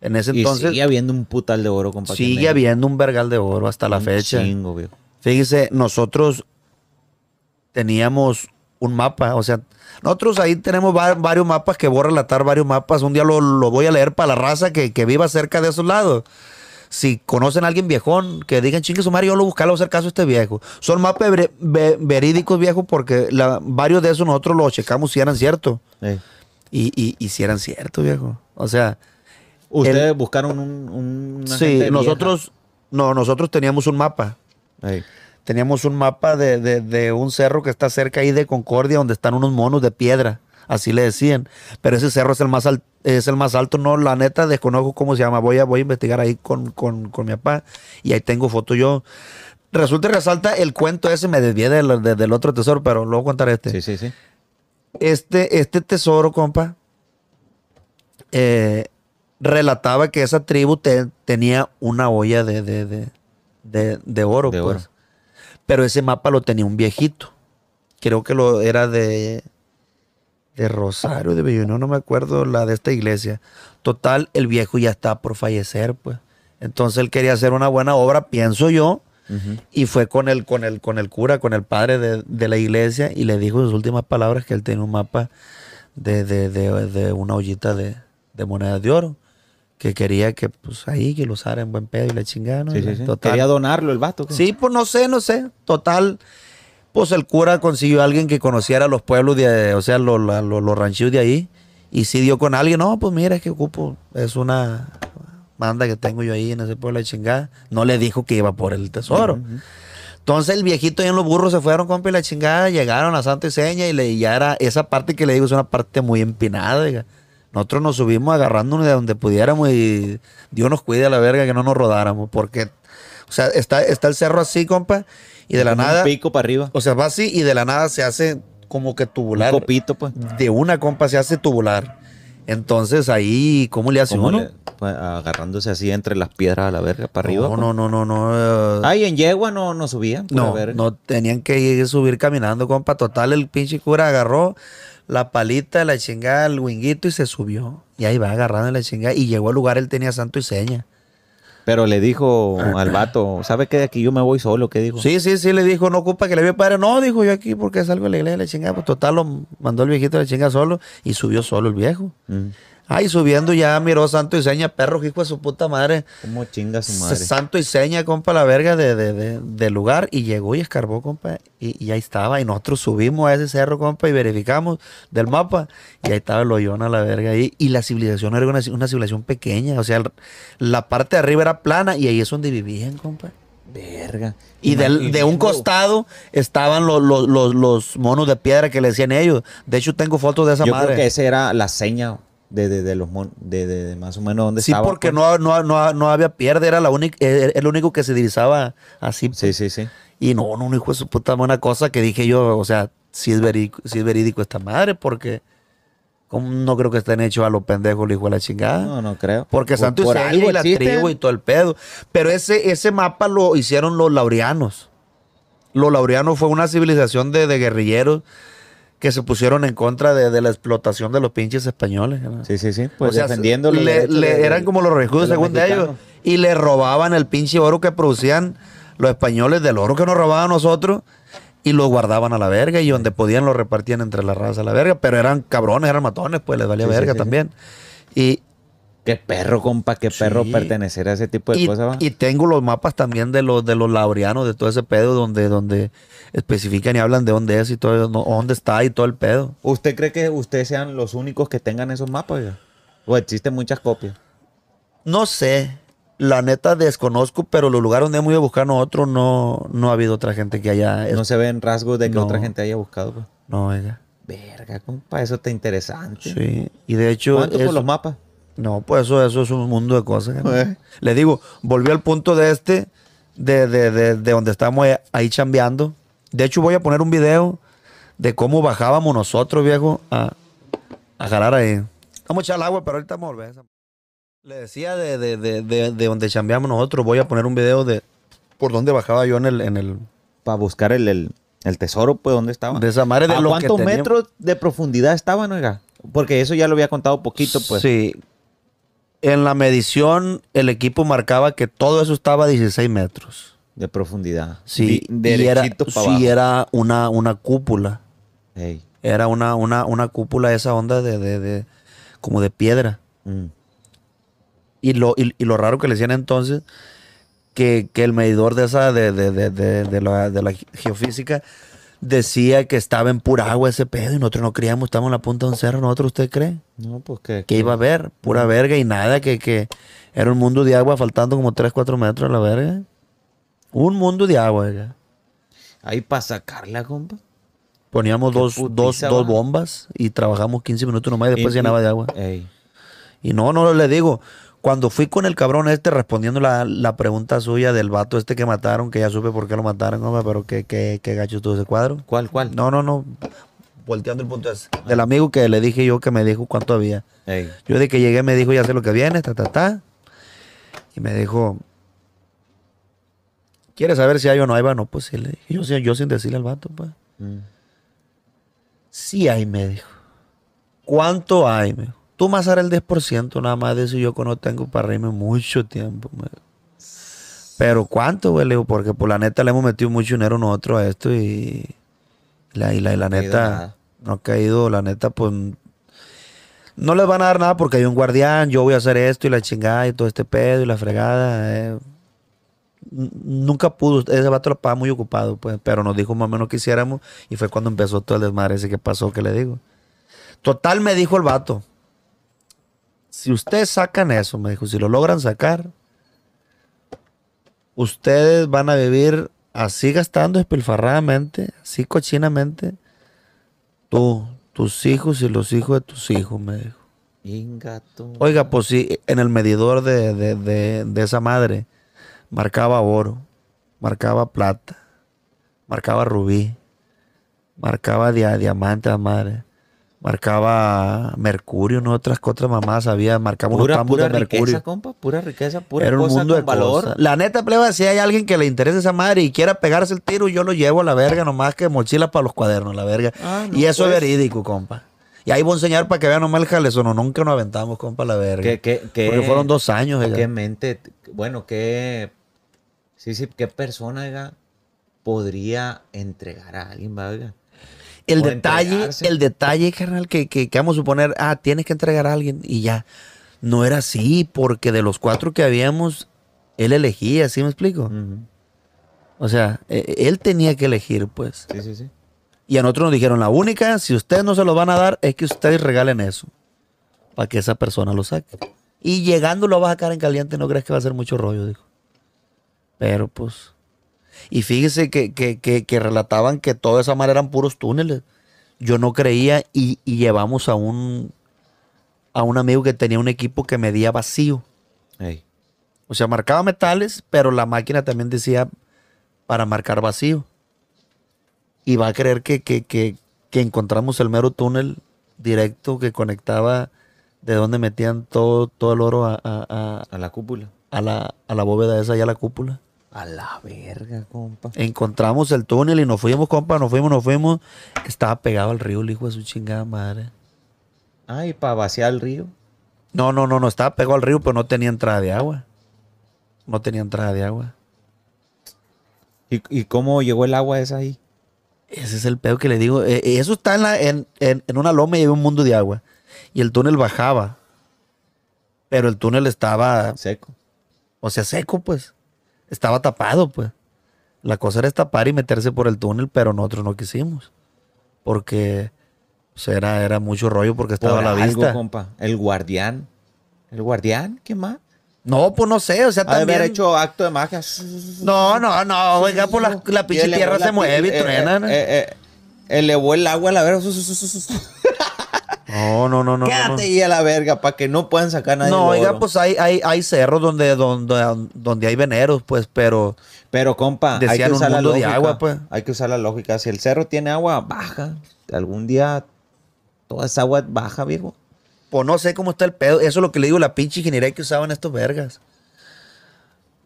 En ese entonces. Sigue habiendo un putal de oro, compadre. Sigue habiendo un vergal de oro hasta la fecha. Chingo, Fíjese, nosotros teníamos un mapa, o sea, nosotros ahí tenemos varios mapas que voy a relatar varios mapas. Un día lo, voy a leer para la raza que, viva cerca de esos lados. Si conocen a alguien viejón, que digan, chingue su yo lo busqué, a hacer caso a este viejo. Son mapas verídicos viejo, porque varios de esos nosotros los checamos si eran ciertos. Y, y, y si eran ciertos, viejo. O sea, Ustedes buscaron un... sí, nosotros... No, nosotros teníamos un mapa. Teníamos un mapa de, un cerro que está cerca ahí de Concordia, donde están unos monos de piedra. Así le decían. Pero ese cerro es el más, es el más alto. No, la neta, desconozco cómo se llama. Voy a, voy a investigar ahí con, mi papá. Y ahí tengo foto yo. Resulta y resalta el cuento ese. Me desvié del, otro tesoro, pero luego contaré este. Sí, sí, sí. Este, este tesoro, compa, eh, relataba que esa tribu tenía una olla de, de, oro, pues. Pero ese mapa lo tenía un viejito. Creo que lo era de, de Rosario, de Belluno, no me acuerdo la de esta iglesia. Total, el viejo ya está por fallecer, pues. Entonces él quería hacer una buena obra, pienso yo, y fue con el, con, el, con el cura, con el padre de, la iglesia, y le dijo en sus últimas palabras que él tenía un mapa de, de una ollita de, monedas de oro que quería que, pues ahí, que lo usara en buen pedo y la chingada. ¿no? Sí, sí, quería donarlo el vato. Sí, pues no sé, no sé. Total, pues el cura consiguió a alguien que conociera los pueblos, de, o sea, los, los, ranchos de ahí. Y si dio con alguien, no, pues mira, es que ocupo, es una manda que tengo yo ahí en ese pueblo de chingada. No le dijo que iba por el tesoro. Entonces el viejito y en los burros se fueron, con y la chingada, llegaron a Santa Seña y le, ya era esa parte que le digo es una parte muy empinada, diga. Nosotros nos subimos agarrándonos de donde pudiéramos y Dios nos cuide a la verga que no nos rodáramos. Porque, o sea, está, está el cerro así, compa, y de la nada. Un pico para arriba. O sea, va así y de la nada se hace como que tubular. Un copito, pues. De una, compa, se hace tubular. Entonces ahí, ¿cómo le hace uno? Pues, agarrándose así entre las piedras a la verga para arriba. No, pues. no, no, no, no. ¿y en yegua no, nos subían. No, no tenían que ir, subir caminando, compa. Total, el pinche cura agarró la palita, la chingada, el winguito y se subió. Y ahí va agarrando la chingada. Y llegó al lugar, él tenía santo y seña. Pero le dijo al vato, ¿sabe qué? De aquí yo me voy solo, ¿qué dijo? Sí, sí, sí, le dijo, no ocupa que le vio padre. No, dijo yo aquí porque salgo de la iglesia la chingada. Pues total, lo mandó el viejito a la chingada solo y subió solo el viejo. Mm. Ay, subiendo ya miró Santo y Seña, perro, hijo de su puta madre. ¿Cómo chinga su madre? Santo y Seña, compa, la verga de, lugar. Y llegó y escarbó, compa, y, ahí estaba. Y nosotros subimos a ese cerro, compa, y verificamos del mapa. Y ahí estaba el hoyón a la verga ahí. Y la civilización era una, civilización pequeña. O sea, la parte de arriba era plana y ahí es donde vivían, compa. Verga. Y de, un costado estaban los, los, los, monos de piedra que le decían ellos. De hecho, tengo fotos de esa madre. Yo creo que esa era la seña de, de, los de, más o menos donde sí, estaba. Sí, porque pues. no, no, no, había pierde, era la única, eh, el único que se divisaba así. Sí, sí, sí. Y no, no, hijo de su puta buena cosa que dije yo, o sea, si es verídico, verídico esta madre, porque no creo que estén hechos a los pendejos, hijo de la chingada. No, no creo. Porque Santos Santo y la tribu y todo el pedo. Pero ese, ese mapa lo hicieron los laureanos. Los laureanos fue una civilización de guerrilleros que se pusieron en contra de, la explotación de los pinches españoles. Sí, sí, sí. Pues defendiéndolo. le, eran como los rejudos, según ellos, y le robaban el pinche oro que producían los españoles del oro que nos robaban nosotros y lo guardaban a la verga y donde podían lo repartían entre las razas a la verga, pero eran cabrones, eran matones, pues les valía verga también. Y Qué perro, compa, qué perro pertenecer a ese tipo de cosas. Y tengo los mapas también de los de los laureanos, de todo ese pedo, donde, donde especifican y hablan de dónde es y todo, dónde está y todo el pedo. ¿Usted cree que ustedes sean los únicos que tengan esos mapas? ¿O existen muchas copias? No sé. La neta desconozco, pero los lugares donde hemos ido a buscar nosotros no, no ha habido otra gente que haya. No se ven rasgos de que otra gente haya buscado. Pues? No, ella. Verga, compa, eso está interesante. Sí, y de hecho. ¿Cuántos son los mapas? No, pues eso, es un mundo de cosas. Eh. Le digo, volví al punto de este, de, de, de, de donde estábamos eh, ahí chambeando. De hecho, voy a poner un video de cómo bajábamos nosotros, viejo, a, a jalar ahí. Vamos a echar el agua, pero ahorita vamos Le decía de, de, de, de, de donde chambeamos nosotros. Voy a poner un video de por dónde bajaba yo en el. En el Para buscar el, tesoro, pues, dónde estaba. De esa madre de ¿A cuántos metros de profundidad estaba, oiga? Porque eso ya lo había contado poquito, pues. Sí, en la medición el equipo marcaba que todo eso estaba a 16 metros. De profundidad. Sí, era, una, una cúpula. Era una, cúpula, esa onda de, como de piedra. Mm. Y, lo, y, lo raro que le decían entonces, que, el medidor de esa, de, de la, la geofísica, decía que estaba en pura agua ese pedo y nosotros no creíamos, estábamos en la punta de un cerro, ¿nosotros usted cree? No, pues que... ¿Qué iba a haber, pura verga y nada, que, que era un mundo de agua faltando como 3, 4 metros a la verga. Un mundo de agua, Ahí para sacar la bomba. Poníamos dos, bombas y trabajamos 15 minutos nomás y después llenaba de agua. Y no, no le digo, cuando fui con el cabrón este respondiendo la, pregunta suya del vato este que mataron, que ya supe por qué lo mataron, pero qué, gacho todo ese cuadro. ¿Cuál, cuál? No, no, no. Volteando el punto ese. Del amigo que le dije yo que me dijo cuánto había. Yo de que llegué me dijo, ya sé lo que viene, ta, ta, ta. Y me dijo, quiere saber si hay o no hay? Bueno, pues sí, le dije. Yo, sin decirle al vato, pues. Mm. Sí hay, me dijo. ¿Cuánto hay? Me dijo. Tú más harás el 10%, nada más de eso yo no tengo para reírme mucho tiempo. Pero ¿cuánto, güey? Porque por la neta le hemos metido mucho dinero nosotros a esto y la, y la, neta no ha caído, la neta, pues no les van a dar nada porque hay un guardián, yo voy a hacer esto y la chingada y todo este pedo y la fregada. Eh. Nunca pudo, ese vato lo estaba muy ocupado, pues, pero nos dijo más o menos que hiciéramos y fue cuando empezó todo el desmadre ese que pasó, que le digo. Total me dijo el vato, si ustedes sacan eso, me dijo, si lo logran sacar, ustedes van a vivir así gastando espilfarradamente, así cochinamente, tú, tus hijos y los hijos de tus hijos, me dijo. Oiga, pues si en el medidor de, esa madre marcaba oro, marcaba plata, marcaba rubí, marcaba diamante a madre marcaba mercurio, no otras otras mamás había, marcaba unos pura de mercurio. Riqueza, compa, pura riqueza, pura un cosa mundo de valor. La neta, pleba, si hay alguien que le interese esa madre y quiera pegarse el tiro, yo lo llevo a la verga, nomás que mochila para los cuadernos, la verga. Ah, y eso es pues. verídico, compa. Y ahí voy a enseñar para que vean nomás el no Nunca nos aventamos, compa, la verga. Porque fueron dos años. Qué mente, bueno, qué, sí, sí, qué persona, podría entregar a alguien, ¿verdad? el detalle, el detalle, carnal, que, vamos a suponer, ah, tienes que entregar a alguien y ya. No era así, porque de los cuatro que habíamos, él elegía, ¿sí me explico? O sea, e, e, él tenía que elegir, pues. Sí, sí, sí. Y a nosotros nos dijeron, la única, si ustedes no se lo van a dar, es que ustedes regalen eso. Para que esa persona lo saque. Y llegándolo lo a sacar en caliente, no crees que va a ser mucho rollo, dijo. Pero pues... Y fíjese que, relataban que toda esa mar eran puros túneles. Yo no creía y, llevamos a un, a un amigo que tenía un equipo que medía vacío. O sea, marcaba metales, pero la máquina también decía para marcar vacío. Y va a creer que, encontramos el mero túnel directo que conectaba de donde metían todo, todo el oro a, la cúpula. A la, a la bóveda esa y a la cúpula. A la verga, compa. Encontramos el túnel y nos fuimos, compa, nos fuimos, nos fuimos. Estaba pegado al río el hijo de su chingada madre. Ah, ¿y para vaciar el río? No, no, no, no, estaba pegado al río, pero no tenía entrada de agua. No tenía entrada de agua. ¿Y, cómo llegó el agua esa ahí? Ese es el pedo que le digo. Eh, eso está en, en, una loma y hay un mundo de agua. Y el túnel bajaba. Pero el túnel estaba. Seco. O sea, seco, pues estaba tapado, pues. La cosa era tapar y meterse por el túnel, pero nosotros no quisimos. Porque pues, era, mucho rollo porque estaba a la vista. El guardián. ¿El guardián? ¿Qué más? No, pues no sé, o sea, también... haber hecho acto de magia. No, no, no, oiga, por pues, la, la pinche tierra se mueve y eh, truena. Eh, eh, elevó el agua a la vera. No, no, no, no. Quédate no, a la verga para que no puedan sacar nada. No, oiga, pues hay, hay, cerros donde, donde, donde hay veneros, pues, pero. Pero, compa, hay que usar la lógica. De agua, pues. Hay que usar la lógica. Si el cerro tiene agua, baja. Algún día toda esa agua baja, viejo. Pues no sé cómo está el pedo. Eso es lo que le digo la pinche ingeniería que usaban estos vergas.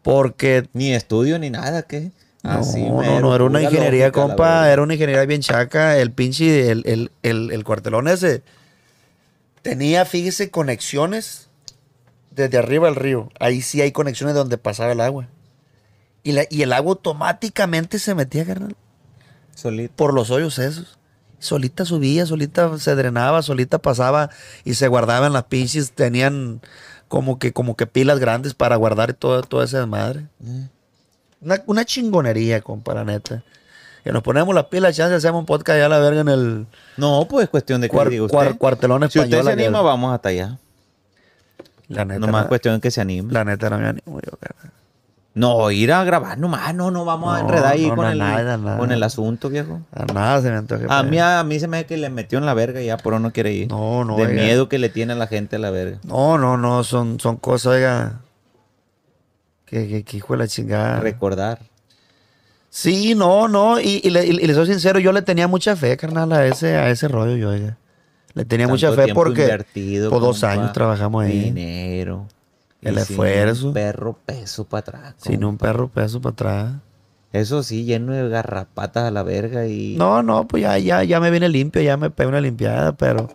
Porque. Ni estudio ni nada, ¿qué? no, no, no, era una ingeniería, compa, era una ingeniería bien chaca. El pinche, el cuartelón ese tenía, fíjese, conexiones desde arriba al río. Ahí sí hay conexiones donde pasaba el agua. Y, la, y el agua automáticamente se metía, carnal. Solita. Por los hoyos esos. Solita subía, solita se drenaba, solita pasaba y se guardaba en las pinches. Tenían como que, como que pilas grandes para guardar toda, toda esa madre. Mm. Una, chingonería, compa, neta que nos ponemos las pilas, chance hacemos un podcast allá a la verga en el. No, pues es cuestión de que cuartelón español. Si usted se anima, vamos hasta allá. La neta. Nomás es cuestión que se anime. La neta no me animo yo, No, ir a grabar nomás, no, no vamos a enredar ahí con, el, con el asunto, viejo. A mí, pues. a mí se me hace que le metió en la verga ya pero no quiere ir. No, no. De miedo que le tiene a la gente a la verga. No, no, no, son, son cosas, oiga, que, que, que hijo de la chingada. Recordar. Sí, no, no. Y, le, soy sincero, yo le tenía mucha fe, carnal, a ese, a ese rollo, yo, Le tenía mucha fe porque por dos años trabajamos ahí. Dinero. El esfuerzo. Sin un perro peso para atrás. Sin un perro peso para atrás. Eso sí, lleno de garrapatas a la verga y. No, no, pues ya, ya, ya me viene limpio, ya me pego una limpiada, pero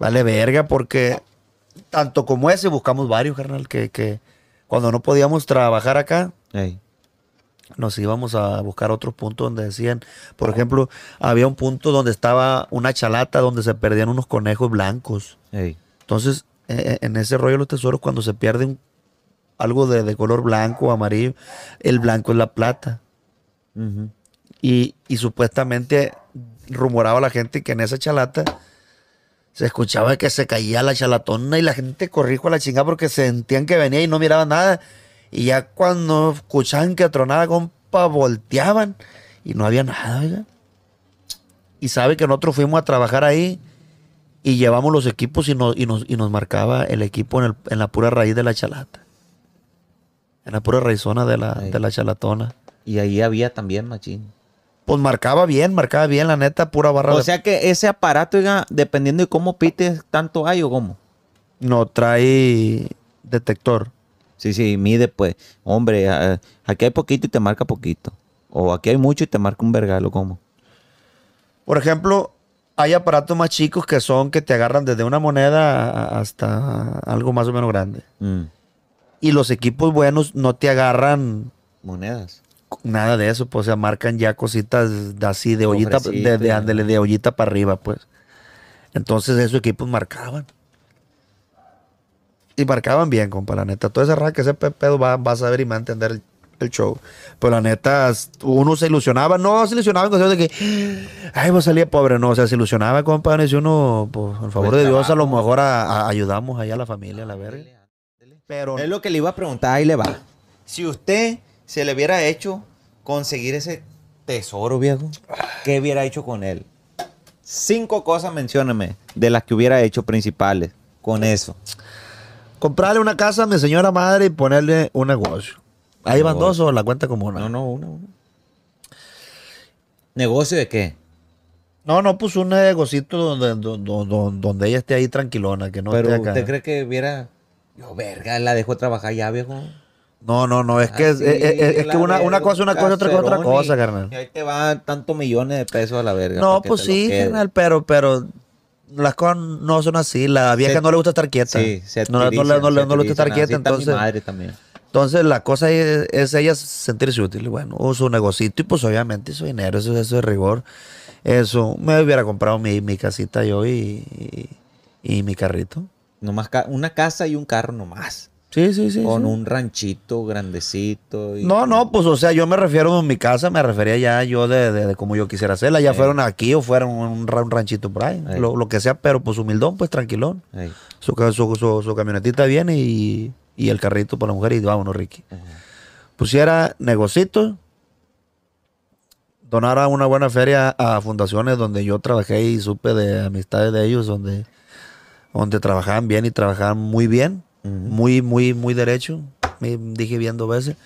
vale verga porque tanto como ese buscamos varios, carnal, que, cuando no podíamos trabajar acá, nos íbamos a buscar otros puntos donde decían, por ejemplo, había un punto donde estaba una chalata donde se perdían unos conejos blancos. Entonces, e, e, en ese rollo de los tesoros, cuando se pierde algo de, color blanco o amarillo, el blanco es la plata. y, supuestamente rumoraba la gente que en esa chalata se escuchaba que se caía la chalatona y la gente corría con la chingada porque sentían que venía y no miraba nada y ya cuando escuchaban que tronaba, compa, volteaban y no había nada, oiga. Y sabe que nosotros fuimos a trabajar ahí y llevamos los equipos y nos, marcaba el equipo en, la pura raíz de la chalata. En la pura raizona de la, de la chalatona. Y ahí había también, machín. Pues marcaba bien, marcaba bien, la neta, pura barra. O sea que ese aparato, oiga, dependiendo de cómo pites, tanto hay o cómo. No, trae detector. Sí, sí, mide pues. Hombre, aquí hay poquito y te marca poquito. O aquí hay mucho y te marca un vergalo, ¿cómo? Por ejemplo, hay aparatos más chicos que son que te agarran desde una moneda hasta algo más o menos grande. Mm. Y los equipos buenos no te agarran. Monedas. Nada de eso, pues, se marcan ya cositas así de ollita, de, de, ollita para arriba, pues. Entonces esos equipos marcaban. Y marcaban bien, compa, la neta. Todo raza que ese pedo va, a saber y va a entender el, show. Pero la neta, uno se ilusionaba, no se ilusionaba en cuestión de que, ay, vos salía pobre, no, o sea, se ilusionaba, compa, y si uno, por pues, favor pues de Dios, a lo mejor ayudamos ahí a la familia, a la verga. Pero es lo que le iba a preguntar, ahí le va. Si usted se le hubiera hecho conseguir ese tesoro, viejo, ¿qué hubiera hecho con él? Cinco cosas mencióname de las que hubiera hecho principales con eso. Comprarle una casa a mi señora madre y ponerle un negocio. Ahí van dos o la cuenta como una. No, no, una, una. ¿Negocio de qué? No, no, pues un negocito donde, donde, ella esté ahí tranquilona, que no Pero ¿Usted cree que viera? Yo, verga, la dejó trabajar ya, viejo. No, no, no, es que, es, ah, que una, cosa es una cosa, otra cosa otra cosa, carnal. Y ahí te van tantos millones de pesos a la verga. No, pues sí, carnal, pero, pero las cosas no son así. La vieja no le gusta estar quieta. Sí, no, le gusta estar quieta. entonces, Entonces, la cosa es, ella sentirse útil. Bueno, o su negocito, y pues obviamente su dinero, eso, es rigor. Eso, me hubiera comprado mi, casita yo y, y, mi carrito. no más una casa y un carro nomás. Sí, sí, sí. Con un ranchito grandecito. No, no, pues o sea, yo me refiero a mi casa, me refería ya yo de, de, como yo quisiera hacerla. Ya fueron aquí o fueron un, un ranchito por ahí, lo, que sea, pero pues humildón, pues tranquilón. Su, su, su, camionetita viene y, el carrito para la mujer y vámonos, Ricky. Pusiera pues, negocito, donara una buena feria a fundaciones donde yo trabajé y supe de amistades de ellos, donde, donde trabajaban bien y trabajaban muy bien muy, muy, muy derecho. Me dije viendo veces.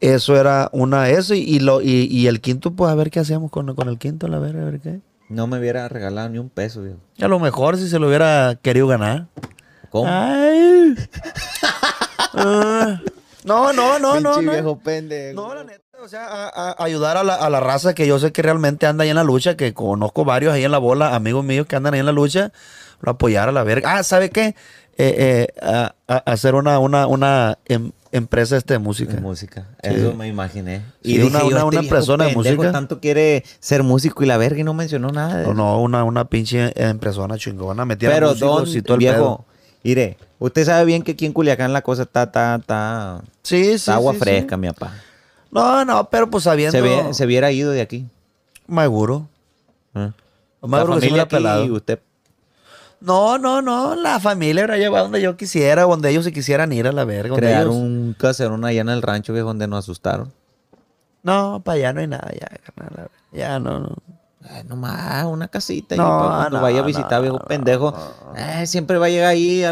Eso era una eso y, lo, y, el quinto, pues a ver qué hacíamos con, el quinto, la verga, a ver qué. No me hubiera regalado ni un peso, A lo mejor si se lo hubiera querido ganar. ¿Cómo? Ah. No, no, no, no. no. la neta, o sea, ayudar a la, a la, raza que yo sé que realmente anda ahí en la lucha, que conozco varios ahí en la bola, amigos míos que andan ahí en la lucha, lo apoyar a la verga. Ah, ¿sabe qué? Eh, eh, a, hacer una, una, em, empresa este de música. De música, eso me imaginé. y dije, una, una, persona de música. tanto quiere ser músico y la verga y no mencionó nada. no, una, una pinche empresa chingona metida Pero don, y todo el viejo, usted sabe bien que aquí en Culiacán la cosa está, está, está, sí, sí, agua fresca, mi papá. No, no, pero pues sabiendo. Se, se hubiera ido de aquí. Seguro. ¿Eh? Ah. La Y usted no, no, no. La familia era lleva donde yo quisiera, donde ellos se quisieran ir a la verga. Crear un caserón allá en el rancho, viejo, donde nos asustaron. No, para allá no hay nada, ya, Ya no, no. más, una casita. No, yo, no, vaya a visitar, viejo pendejo. Eh, siempre va a llegar ahí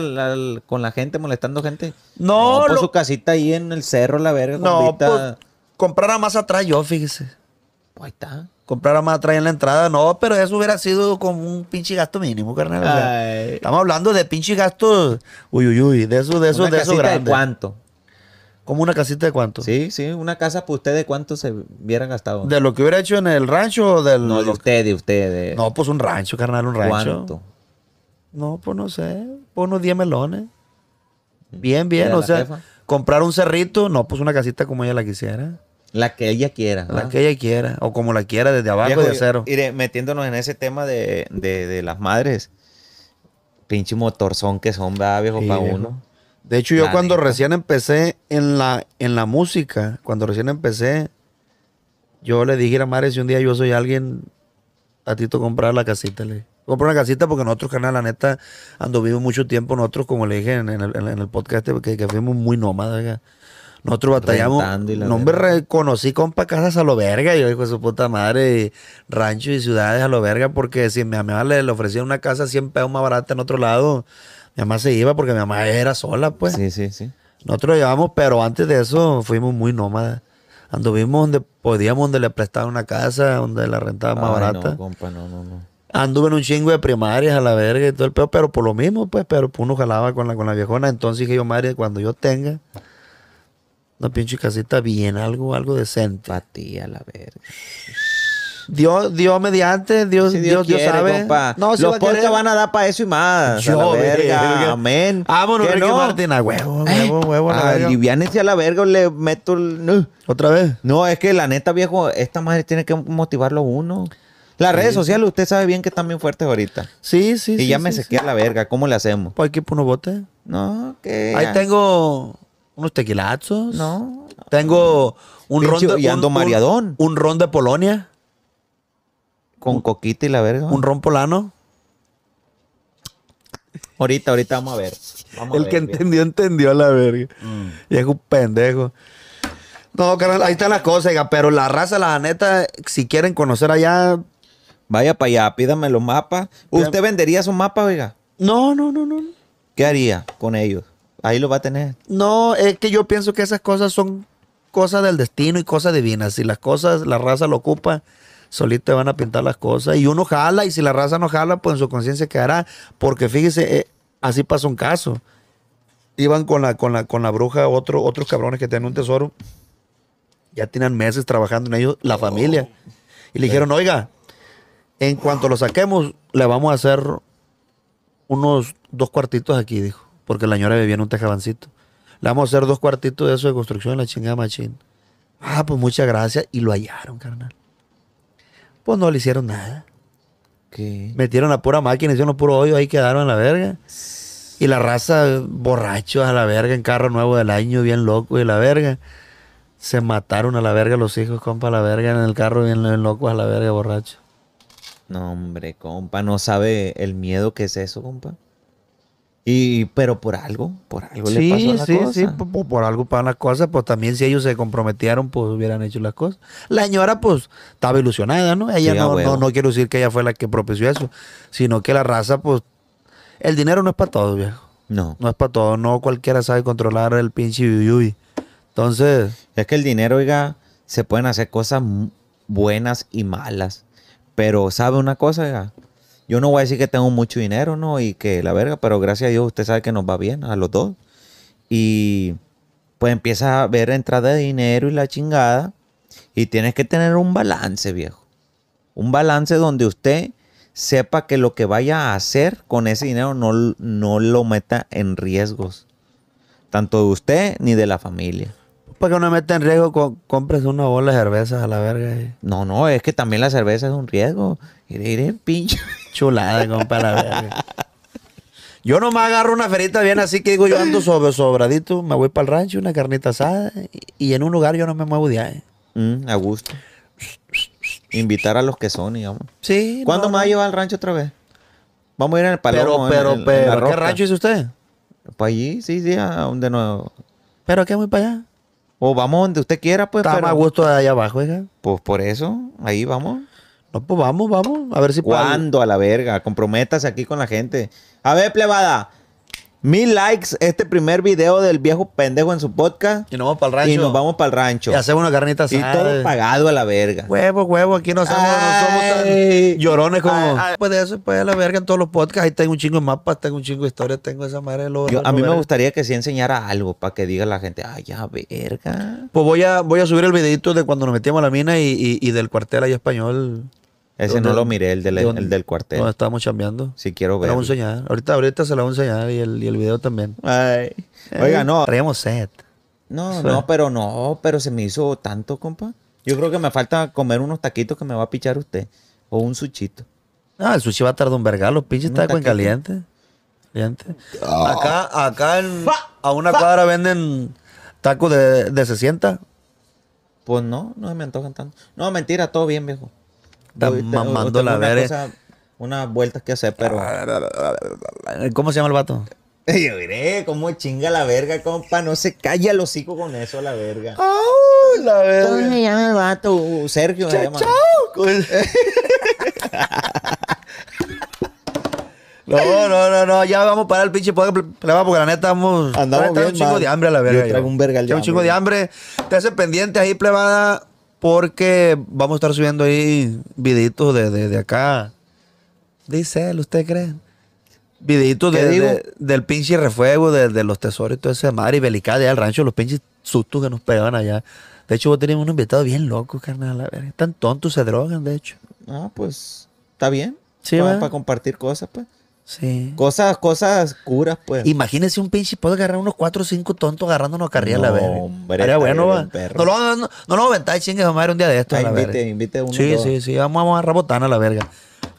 con la gente, molestando gente. No, no su casita ahí en el cerro, la verga. No, pues, más atrás yo, fíjese está. Comprar a atrás en la entrada, no, pero eso hubiera sido como un pinche gasto mínimo, carnal. estamos hablando de pinche gastos, uy, uy, uy, de eso, de eso, de eso grande. cuánto? ¿Como una casita de cuánto? Sí, sí, una casa pues, ustedes, ¿cuánto se hubieran gastado? ¿De lo que hubiera hecho en el rancho o del.? No, de ustedes, de ustedes. No, pues un rancho, carnal, un rancho. ¿Cuánto? No, pues no sé, pues unos 10 melones. Bien, bien, o sea, comprar un cerrito, no, pues una casita como ella la quisiera. La que ella quiera. La que ella quiera, o como la quiera, desde abajo de cero. Y metiéndonos en ese tema de, las madres, pinche motorzón que son, ¿verdad, viejo, para uno? De hecho, yo cuando recién empecé en la, en la música, cuando recién empecé, yo le dije a la madre, si un día yo soy alguien, a ti te comprar la casita, le Compré una casita porque nosotros, canal, la neta, vivo mucho tiempo nosotros, como le dije en, el, podcast, este, que, que fuimos muy nómadas, nosotros batallamos. No, me reconocí compa casas a lo verga. Yo digo, su puta madre, rancho y ciudades a lo verga, porque si a mi mamá le, le ofrecían una casa 100 pesos más barata en otro lado, mi mamá se iba porque mi mamá era sola, pues. Sí, sí, sí. Nosotros llevamos, pero antes de eso fuimos muy nómadas. Anduvimos donde podíamos, donde le prestaban una casa, donde la rentaba más barata. No, compa, no, no, Anduve en un chingo de primarias a la verga y todo el pedo, pero por lo mismo, pues, pero uno jalaba con la, con la viejona. Entonces dije yo, madre, cuando yo tenga una pinche casita bien, algo, algo decente. Para ti, a la verga. Dios, Dios mediante, Dios, Dios, Dios, quiere, sabe. los pollos van a dar para eso y más. a la verga. Amén. Vámonos, Ricky no? Martin, a huevo, huevo, huevo. Aliviánense a la verga, le meto ¿Otra vez? No, es que la neta, viejo, esta madre tiene que motivarlo uno. Las redes sociales, usted sabe bien que están bien fuertes ahorita. Sí, sí, y sí. Y ya me sí, sequé a la verga. ¿Cómo le hacemos? Pues aquí por unos botes. No, que. Ahí tengo unos tequilazos. No. Tengo un ron de. un, ron de Polonia. Con coquita y la verga. Un ron polano. Ahorita, ahorita vamos a ver. El que entendió, entendió la verga. Y es un pendejo. No, carnal, ahí están las cosas, pero la raza, la neta, si quieren conocer allá. Vaya para allá, pídame los mapas. ¿Usted vendería su mapas, oiga? No, no, no, no. ¿Qué haría con ellos? Ahí lo va a tener. No, es que yo pienso que esas cosas son cosas del destino y cosas divinas. Si las cosas, la raza lo ocupa, solito van a pintar las cosas. Y uno jala, y si la raza no jala, pues en su conciencia quedará. Porque fíjese, eh, así pasó un caso. Iban con la, con la, bruja, otro, otros cabrones que tenían un tesoro. Ya tienen meses trabajando en ellos, la oh. familia. Y le dijeron, oiga, en cuanto lo saquemos, le vamos a hacer unos dos cuartitos aquí, dijo porque la señora vivía en un tejabancito. Le vamos a hacer dos cuartitos de eso de construcción en la chingada machín. Ah, pues muchas gracias. Y lo hallaron, carnal. Pues no le hicieron nada. ¿Qué? Metieron a pura máquina, hicieron los puro hoyo, ahí quedaron en la verga. Y la raza borrachos a la verga, en carro nuevo del año, bien loco y la verga. Se mataron a la verga los hijos, compa, a la verga, en el carro, bien, loco, a la verga, borracho. No, hombre, compa, no sabe el miedo que es eso, compa. Y, pero por algo, por algo sí, le pasó la sí, Sí, por, algo para las cosa. pues también si ellos se comprometieron, pues hubieran hecho las cosas. La señora, pues, estaba ilusionada, ¿no? Ella no, no, quiero decir que ella fue la que propició eso, sino que la raza, pues, el dinero no es para todos, viejo. No. No es para todos, no cualquiera sabe controlar el pinche yuyuy. Entonces. Es que el dinero, oiga, se pueden hacer cosas buenas y malas. Pero, ¿sabe una cosa, oiga? Yo no voy a decir que tengo mucho dinero, ¿no? Y que la verga, pero gracias a Dios usted sabe que nos va bien a los dos. Y pues empieza a ver entrada de dinero y la chingada. Y tienes que tener un balance, viejo. Un balance donde usted sepa que lo que vaya a hacer con ese dinero no, no lo meta en riesgos. Tanto de usted ni de la familia para que no en riesgo, compres una bola de cervezas a la verga. No, no, es que también la cerveza es un riesgo. Iré, pinche. Chulada, compa, la verga. Yo nomás agarro una ferita bien así que digo, yo ando sobre, sobradito, me voy para el rancho, una carnita asada, y, en un lugar yo no me muevo de ahí. Mm, a gusto. Invitar a los que son, digamos. Sí. ¿Cuándo me más a llevar al rancho otra vez? Vamos a ir en el Pero, pero, pero, ¿qué rancho hizo usted? Para allí, sí, sí, a de nuevo ¿Pero qué muy para allá? O vamos donde usted quiera, pues. Está pero, más gusto de allá abajo, hija. Pues por eso, ahí vamos. No, pues vamos, vamos. A ver si ¿Cuándo a la verga? Comprométase aquí con la gente. A ver, plebada mil likes este primer video del viejo pendejo en su podcast. Y nos vamos para el rancho. Y nos vamos para el rancho. Y hacemos una carnita asada. Y todo pagado a la verga. Huevo, huevo, aquí no somos, tan llorones como. Después pues de eso, pues a la verga en todos los podcasts. Ahí tengo un chingo de mapas, tengo un chingo de historias, tengo esa madre de lo a mí me gustaría que sí enseñara algo para que diga la gente, ay, ya verga. Pues voy a, voy a subir el videito de cuando nos metíamos a la mina y, y del cuartel ahí español. Ese no lo miré, el del, cuartel. No, estábamos chambeando. Si quiero ver. La voy a enseñar. Ahorita, ahorita se la voy a enseñar y el, y video también. Ay. Eh, Oiga, no. Haremos set. No, no, pero no, pero se me hizo tanto, compa. Yo creo que me falta comer unos taquitos que me va a pichar usted. O un suchito. Ah, el sushi va a tardar un vergar, los pinches tacos en caliente. Caliente. Ah. Acá, acá a una cuadra venden tacos de, de 60. Pues no, no me antojan tanto. No, mentira, todo bien, viejo estás mamando la verga. Unas vueltas que hacer, pero. ¿Cómo se llama el vato? Yo diré, cómo chinga la verga, compa. No se calla el hocico con eso, la verga. ¡Oh, la verga! ¿Cómo se llama el vato? Sergio ¡Chao! No, no, no, no, ya vamos para el pinche plebado, porque la neta vamos. Andamos bien, un chingo de hambre a la verga. Yo un verga chingo de hambre. Te hace pendiente ahí, plebada porque vamos a estar subiendo ahí viditos de, acá. Dice él, ¿usted cree? Viditos de, del pinche refuego, de, los tesoros y todo ese mar y belicada al rancho, los pinches sustos que nos pegaban allá. De hecho, vos tenías un invitado bien loco, carnal. Están tan tontos, se drogan, de hecho. Ah, pues, está bien. Sí, para compartir cosas, pues. Cosas, cosas curas, pues. Imagínense un pinche puede agarrar unos 4 o 5 tontos agarrándonos a no, a la verga. bueno, No lo, no, no lo vamos a aventar, chingue, madre, un día de esto Invite a la invite, uno. Sí, sí, sí, vamos, a rabotar a la verga.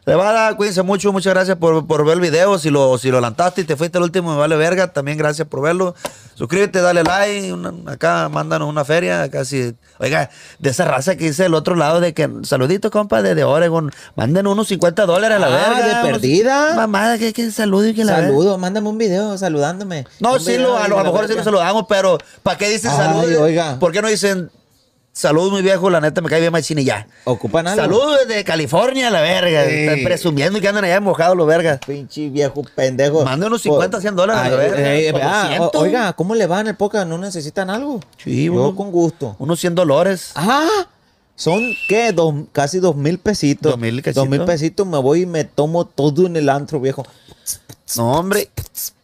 De cuídense mucho, muchas gracias por, ver el video. Si lo, si lo adelantaste y te fuiste el último, me vale verga. También gracias por verlo. Suscríbete, dale like. acá mándanos una feria. casi. oiga, de esa raza que dice el otro lado de que saluditos, compa, desde de Oregon. Manden unos 50 dólares a la ah, verga. De perdida. Mamada, que, saludos, saludo y que la Saludo, mándame un video saludándome. No, sí, a, lo, mejor sí lo saludamos, pero ¿para qué dicen saludos? Oiga. ¿Por qué no dicen Saludos, mi viejo, la neta me cae bien y ya. ¿Ocupan algo? Saludos desde California, la verga. Están presumiendo que andan allá mojados los vergas. Pinche viejo pendejo. Mándenos unos 50, 100 dólares, eh, oiga, ¿cómo le va en el poca? ¿No necesitan algo? Sí, uno, con gusto. Unos 100 dólares. ¡Ah! Son, ¿qué? casi 2 mil pesitos. Dos mil pesitos. Dos mil pesitos me voy y me tomo todo en el antro, viejo. No, hombre.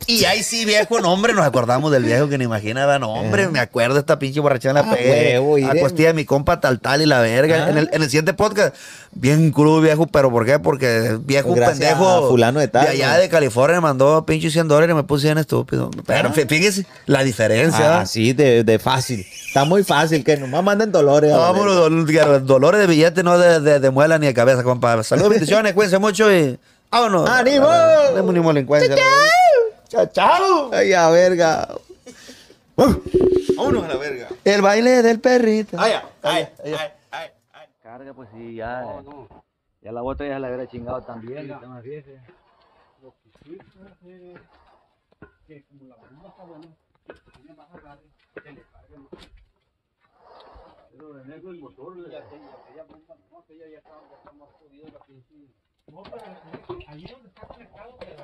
Y ahí sí, viejo, no, hombre, nos acordamos del viejo que ni imaginaba, no, hombre, eh. me acuerdo esta pinche borrachera en la ah, la de mi compa tal tal y la verga. Ah. En, el, siguiente podcast, bien crudo, viejo, pero ¿por qué? Porque viejo pendejo de, tal, allá de California mandó pinche 100 dólares y me puse bien estúpido. Pero ah. fíjese la diferencia. Así ah, de, de, fácil. Está muy fácil, que nomás manden dolores. No, vamos, dolores de billete, no de, muela ni de cabeza, compa. Saludos, bendiciones, cuídense mucho y... ¡Vámonos! Ah, no la encuesta. ¡Chao, chao! ¡Ay, a verga! ¡Vámonos a la verga! El baile del perrito. ¡Ay, ay, ay! Carga, pues sí, ya. No, no. Ya la otra ya la hubiera chingado también. Lo que sí que, como la está buena, tiene más agarre, el no, pero donde está conectado de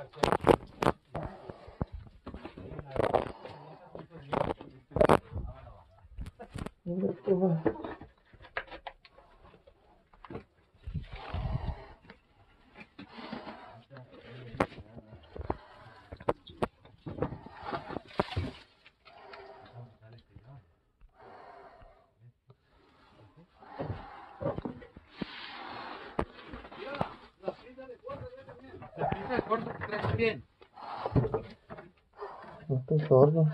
Corta, te estoy sordo.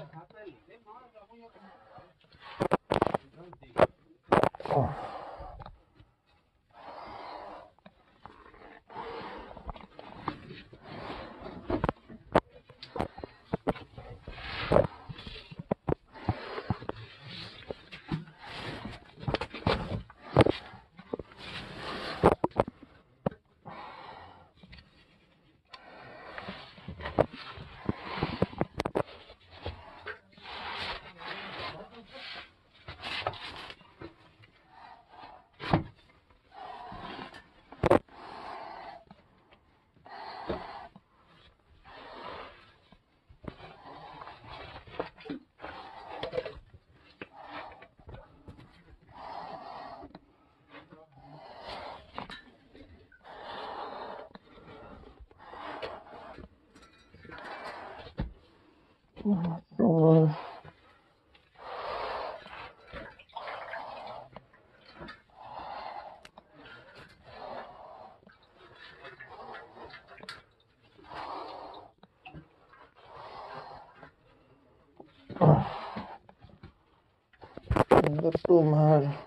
do mar.